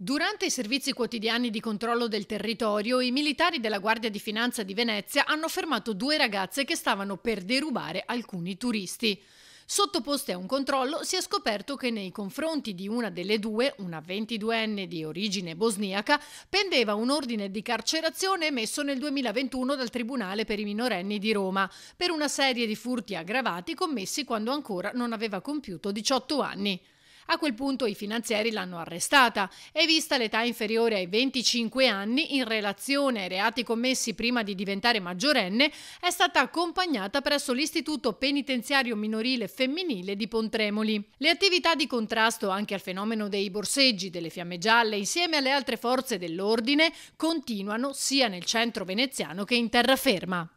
Durante i servizi quotidiani di controllo del territorio, i militari della Guardia di Finanza di Venezia hanno fermato due ragazze che stavano per derubare alcuni turisti. Sottoposte a un controllo, si è scoperto che nei confronti di una delle due, una 22enne di origine bosniaca, pendeva un ordine di carcerazione emesso nel 2021 dal Tribunale per i minorenni di Roma per una serie di furti aggravati commessi quando ancora non aveva compiuto 18 anni. A quel punto i finanzieri l'hanno arrestata e vista l'età inferiore ai 25 anni in relazione ai reati commessi prima di diventare maggiorenne, è stata accompagnata presso l'istituto penitenziario minorile femminile di Pontremoli. Le attività di contrasto anche al fenomeno dei borseggi, delle fiamme gialle, insieme alle altre forze dell'ordine, continuano sia nel centro veneziano che in terraferma.